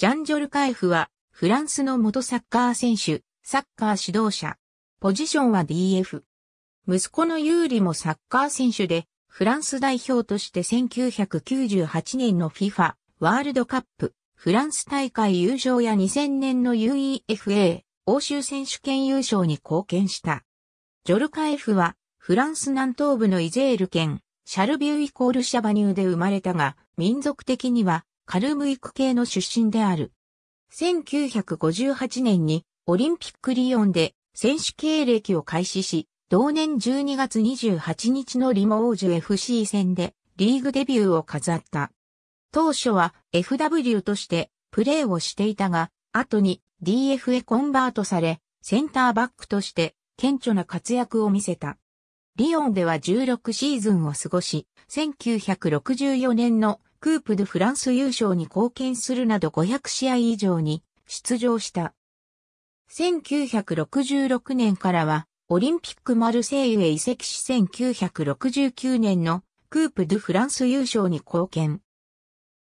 ジャンジョルカエフは、フランスの元サッカー選手、サッカー指導者。ポジションは DF。息子のユーリもサッカー選手で、フランス代表として1998年の FIFA ワールドカップ、フランス大会優勝や2000年の UEFA 欧州選手権優勝に貢献した。ジョルカエフは、フランス南東部のイゼール県、シャルビューイコールシャバニューで生まれたが、民族的にはカルムイク系の出身である。1958年にオリンピックリヨンで選手経歴を開始し、同年12月28日のリモージュ FC 戦でリーグデビューを飾った。当初は FW としてプレーをしていたが、後に DF へコンバートされ、センターバックとして顕著な活躍を見せた。リヨンでは16シーズンを過ごし、1964年のクープ・ド・フランス優勝に貢献するなど500試合以上に出場した。1966年からは、オリンピックマルセイユへ移籍し1969年のクープ・ド・フランス優勝に貢献。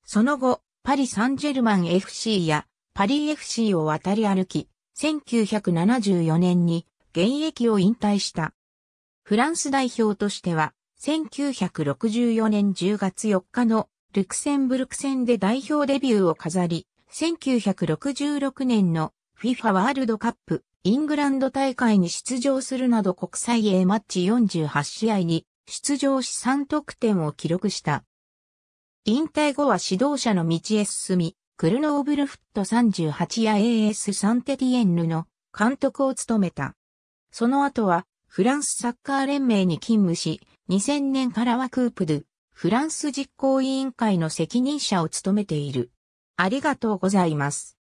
その後、パリ・サンジェルマン FC やパリ FC を渡り歩き、1974年に現役を引退した。フランス代表としては、1964年10月4日のルクセンブルク戦で代表デビューを飾り、1966年の FIFA ワールドカップイングランド大会に出場するなど国際 A マッチ48試合に出場し3得点を記録した。引退後は指導者の道へ進み、クルノーブルフット38や AS サンテティエンヌの監督を務めた。その後はフランスサッカー連盟に勤務し、2000年からはクープドゥ、フランス実行委員会の責任者を務めている。ありがとうございます。